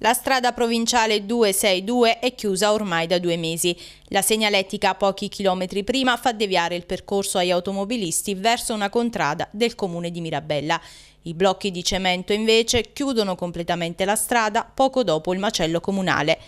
La strada provinciale 262 è chiusa ormai da due mesi. La segnaletica pochi chilometri prima fa deviare il percorso agli automobilisti verso una contrada del comune di Mirabella. I blocchi di cemento invece chiudono completamente la strada poco dopo il macello comunale.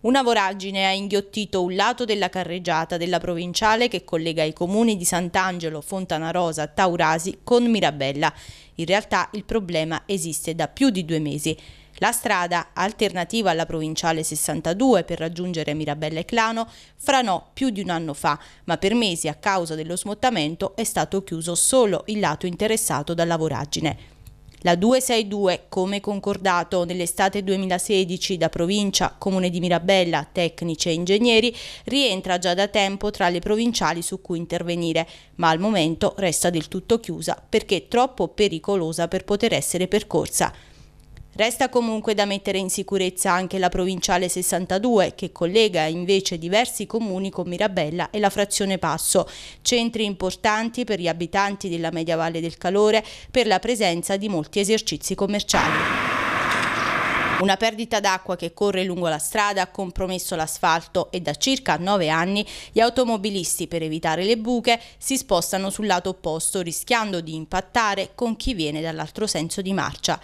Una voragine ha inghiottito un lato della carreggiata della provinciale che collega i comuni di Sant'Angelo, Fontanarosa, Taurasi con Mirabella. In realtà il problema esiste da più di due mesi. La strada, alternativa alla provinciale 62 per raggiungere Mirabella e Clano, franò più di un anno fa, ma per mesi a causa dello smottamento è stato chiuso solo il lato interessato dalla voragine. La 262, come concordato nell'estate 2016 da provincia, comune di Mirabella, tecnici e ingegneri, rientra già da tempo tra le provinciali su cui intervenire, ma al momento resta del tutto chiusa perché troppo pericolosa per poter essere percorsa. Resta comunque da mettere in sicurezza anche la provinciale 62 che collega invece diversi comuni con Mirabella e la frazione Passo, centri importanti per gli abitanti della media valle del calore per la presenza di molti esercizi commerciali. Una perdita d'acqua che corre lungo la strada ha compromesso l'asfalto e da circa nove anni gli automobilisti per evitare le buche si spostano sul lato opposto rischiando di impattare con chi viene dall'altro senso di marcia.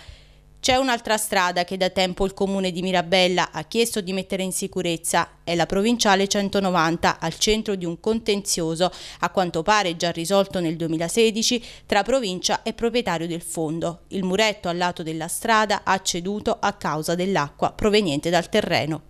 C'è un'altra strada che da tempo il comune di Mirabella ha chiesto di mettere in sicurezza, è la provinciale 190 al centro di un contenzioso, a quanto pare già risolto nel 2016, tra provincia e proprietario del fondo. Il muretto al lato della strada ha ceduto a causa dell'acqua proveniente dal terreno.